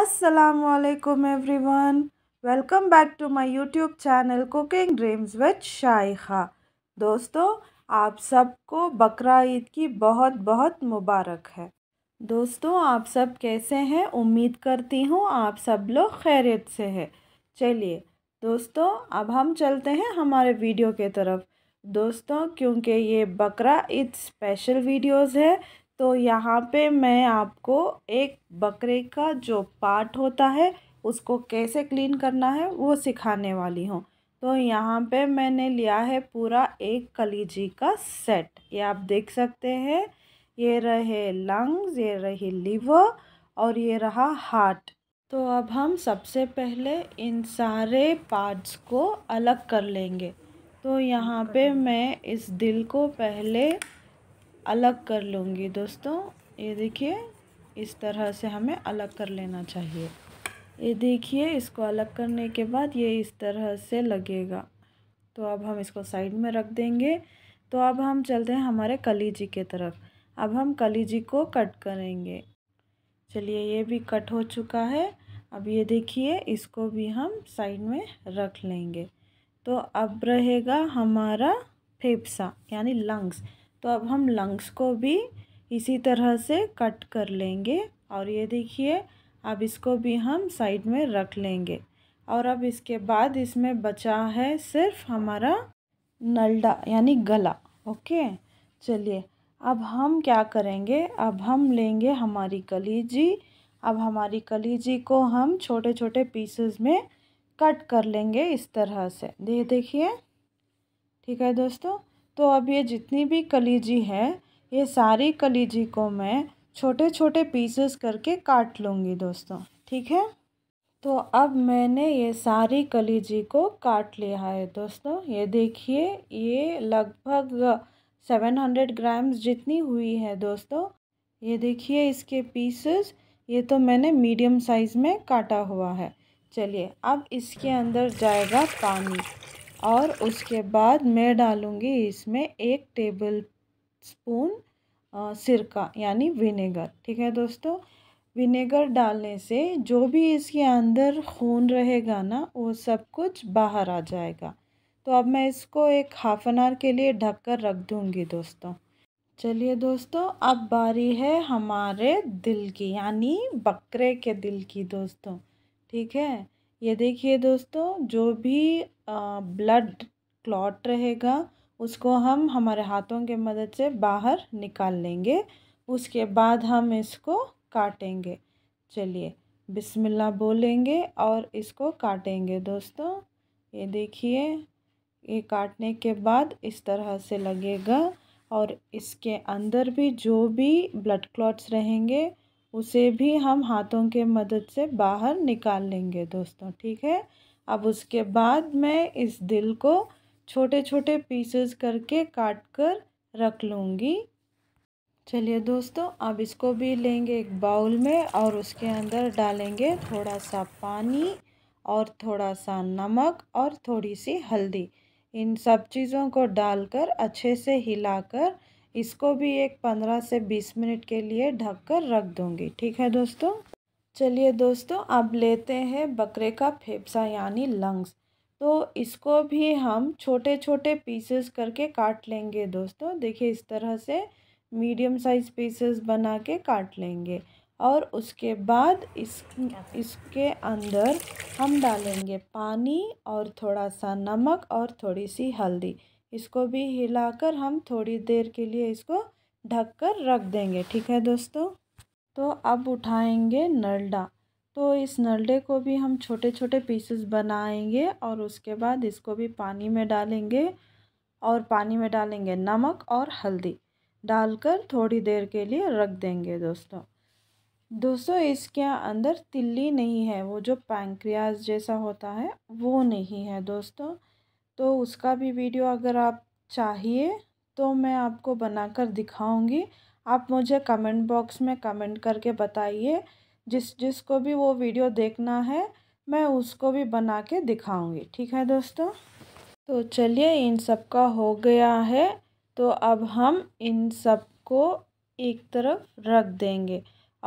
Every everyone welcome back to my YouTube channel cooking dreams with Shaikha. दोस्तों आप सबको बकरा ईद की बहुत बहुत मुबारक है दोस्तों आप सब कैसे हैं उम्मीद करती हूँ आप सब लोग खैरियत से हैं चलिए दोस्तों अब हम चलते हैं हमारे वीडियो के तरफ दोस्तों क्योंकि ये बकरा ईद स्पेशल वीडियोस है तो यहाँ पे मैं आपको एक बकरे का जो पार्ट होता है उसको कैसे क्लीन करना है वो सिखाने वाली हूँ तो यहाँ पे मैंने लिया है पूरा एक कलीजी का सेट ये आप देख सकते हैं ये रहे लंग्स ये रही लिवर और ये रहा हार्ट तो अब हम सबसे पहले इन सारे पार्ट्स को अलग कर लेंगे तो यहाँ पे मैं इस दिल को पहले अलग कर लूँगी दोस्तों ये देखिए इस तरह से हमें अलग कर लेना चाहिए ये देखिए इसको अलग करने के बाद ये इस तरह से लगेगा तो अब हम इसको साइड में रख देंगे तो अब हम चलते हैं हमारे कलीजी के तरफ अब हम कलीजी को कट करेंगे चलिए ये भी कट हो चुका है अब ये देखिए इसको भी हम साइड में रख लेंगे तो अब रहेगा हमारा फेफसा यानी लंग्स तो अब हम लंग्स को भी इसी तरह से कट कर लेंगे और ये देखिए अब इसको भी हम साइड में रख लेंगे और अब इसके बाद इसमें बचा है सिर्फ हमारा नलडा यानी गला ओके चलिए अब हम क्या करेंगे अब हम लेंगे हमारी कलीजी अब हमारी कलीजी को हम छोटे छोटे पीसेस में कट कर लेंगे इस तरह से ये देखिए ठीक है दोस्तों तो अब ये जितनी भी कलीजी है ये सारी कलीजी को मैं छोटे छोटे पीसेस करके काट लूँगी दोस्तों ठीक है तो अब मैंने ये सारी कलीजी को काट लिया है दोस्तों ये देखिए ये लगभग सेवन हंड्रेड ग्राम्स जितनी हुई है दोस्तों ये देखिए इसके पीसेस ये तो मैंने मीडियम साइज़ में काटा हुआ है चलिए अब इसके अंदर जाएगा पानी और उसके बाद मैं डालूँगी इसमें एक टेबल स्पून सिरका यानी विनेगर ठीक है दोस्तों विनेगर डालने से जो भी इसके अंदर खून रहेगा ना वो सब कुछ बाहर आ जाएगा तो अब मैं इसको एक हाफ एन आवर के लिए ढक कर रख दूँगी दोस्तों चलिए दोस्तों अब बारी है हमारे दिल की यानी बकरे के दिल की दोस्तों ठीक है ये देखिए दोस्तों जो भी ब्लड क्लॉट रहेगा उसको हम हमारे हाथों के मदद से बाहर निकाल लेंगे उसके बाद हम इसको काटेंगे चलिए बिस्मिल्लाह बोलेंगे और इसको काटेंगे दोस्तों ये देखिए ये काटने के बाद इस तरह से लगेगा और इसके अंदर भी जो भी ब्लड क्लॉट्स रहेंगे उसे भी हम हाथों के मदद से बाहर निकाल लेंगे दोस्तों ठीक है अब उसके बाद मैं इस दिल को छोटे छोटे पीसेस करके काट कर रख लूँगी चलिए दोस्तों अब इसको भी लेंगे एक बाउल में और उसके अंदर डालेंगे थोड़ा सा पानी और थोड़ा सा नमक और थोड़ी सी हल्दी इन सब चीज़ों को डालकर अच्छे से हिलाकर इसको भी एक पंद्रह से बीस मिनट के लिए ढक कर रख दूँगी ठीक है दोस्तों चलिए दोस्तों अब लेते हैं बकरे का फेफसा यानी लंग्स तो इसको भी हम छोटे छोटे पीसेस करके काट लेंगे दोस्तों देखिए इस तरह से मीडियम साइज़ पीसेस बना के काट लेंगे और उसके बाद इस इसके अंदर हम डालेंगे पानी और थोड़ा सा नमक और थोड़ी सी हल्दी इसको भी हिलाकर हम थोड़ी देर के लिए इसको ढक कर रख देंगे ठीक है दोस्तों तो अब उठाएंगे नलडा तो इस नलडे को भी हम छोटे छोटे पीसेस बनाएंगे और उसके बाद इसको भी पानी में डालेंगे और पानी में डालेंगे नमक और हल्दी डालकर थोड़ी देर के लिए रख देंगे दोस्तों दोस्तों इसके अंदर तिल्ली नहीं है वो जो पैंक्रियाज जैसा होता है वो नहीं है दोस्तों तो उसका भी वीडियो अगर आप चाहिए तो मैं आपको बनाकर दिखाऊंगी आप मुझे कमेंट बॉक्स में कमेंट करके बताइए जिस जिसको भी वो वीडियो देखना है मैं उसको भी बना के दिखाऊँगी ठीक है दोस्तों तो चलिए इन सब का हो गया है तो अब हम इन सब को एक तरफ रख देंगे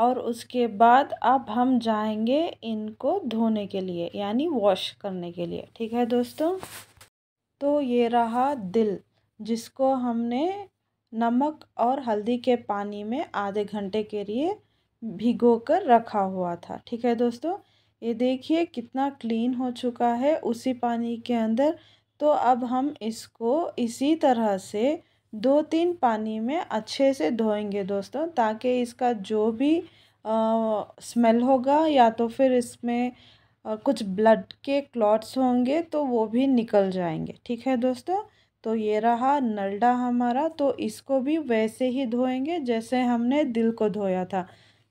और उसके बाद अब हम जाएंगे इनको धोने के लिए यानी वॉश करने के लिए ठीक है दोस्तों तो ये रहा दिल जिसको हमने नमक और हल्दी के पानी में आधे घंटे के लिए भिगो कर रखा हुआ था ठीक है दोस्तों ये देखिए कितना क्लीन हो चुका है उसी पानी के अंदर तो अब हम इसको इसी तरह से दो तीन पानी में अच्छे से धोएंगे दोस्तों ताकि इसका जो भी आ, स्मेल होगा या तो फिर इसमें और कुछ ब्लड के क्लॉट्स होंगे तो वो भी निकल जाएंगे ठीक है दोस्तों तो ये रहा नलडा हमारा तो इसको भी वैसे ही धोएंगे जैसे हमने दिल को धोया था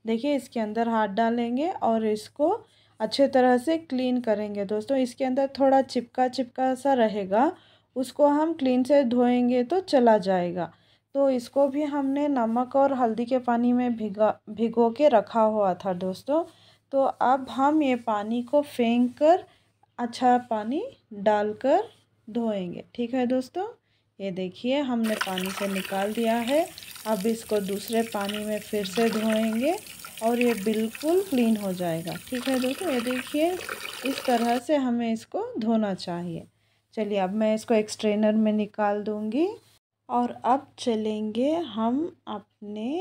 देखिए इसके अंदर हाथ डालेंगे और इसको अच्छे तरह से क्लीन करेंगे दोस्तों इसके अंदर थोड़ा चिपका चिपका सा रहेगा उसको हम क्लीन से धोएंगे तो चला जाएगा तो इसको भी हमने नमक और हल्दी के पानी में भिगा भिगो के रखा हुआ था दोस्तों तो अब हम ये पानी को फेंक कर अच्छा पानी डालकर धोएंगे ठीक है दोस्तों ये देखिए हमने पानी से निकाल दिया है अब इसको दूसरे पानी में फिर से धोएंगे और ये बिल्कुल क्लीन हो जाएगा ठीक है दोस्तों ये देखिए इस तरह से हमें इसको धोना चाहिए चलिए अब मैं इसको एक स्ट्रेनर में निकाल दूँगी और अब चलेंगे हम अपने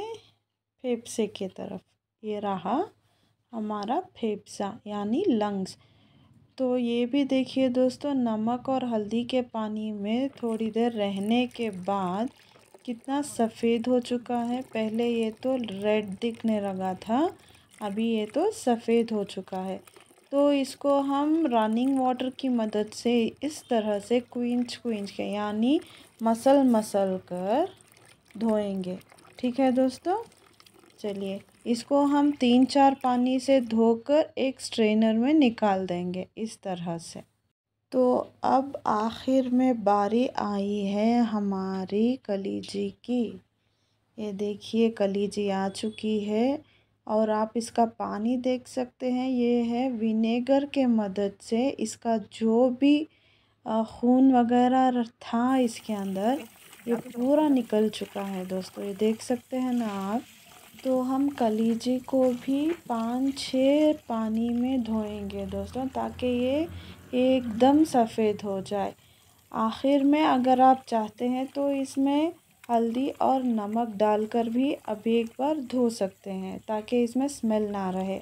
फेफसे की तरफ ये रहा हमारा फेफसा यानी लंग्स तो ये भी देखिए दोस्तों नमक और हल्दी के पानी में थोड़ी देर रहने के बाद कितना सफ़ेद हो चुका है पहले ये तो रेड दिखने लगा था अभी ये तो सफ़ेद हो चुका है तो इसको हम रनिंग वाटर की मदद से इस तरह से क्विंच क्विंच के यानी मसल मसल कर धोएंगे ठीक है दोस्तों चलिए इसको हम तीन चार पानी से धोकर एक स्ट्रेनर में निकाल देंगे इस तरह से तो अब आखिर में बारी आई है हमारी कलीजी की ये देखिए कलीजी आ चुकी है और आप इसका पानी देख सकते हैं ये है विनेगर के मदद से इसका जो भी खून वगैरह था इसके अंदर ये पूरा निकल चुका है दोस्तों ये देख सकते हैं ना आप तो हम कलीजी को भी पाँच छः पानी में धोएंगे दोस्तों ताकि ये एकदम सफ़ेद हो जाए आखिर में अगर आप चाहते हैं तो इसमें हल्दी और नमक डालकर भी अब एक बार धो सकते हैं ताकि इसमें स्मेल ना रहे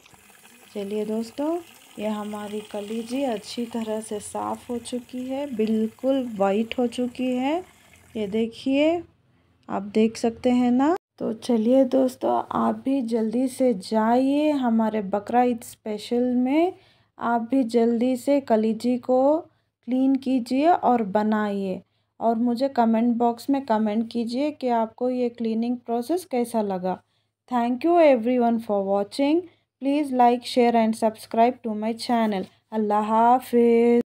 चलिए दोस्तों ये हमारी कलीजी अच्छी तरह से साफ़ हो चुकी है बिल्कुल वाइट हो चुकी है ये देखिए आप देख सकते हैं ना तो चलिए दोस्तों आप भी जल्दी से जाइए हमारे बकरा ईद स्पेशल में आप भी जल्दी से कलीजी को क्लीन कीजिए और बनाइए और मुझे कमेंट बॉक्स में कमेंट कीजिए कि आपको ये क्लीनिंग प्रोसेस कैसा लगा thank you everyone for watching please like share and subscribe to my channel अल्लाह हाफिज़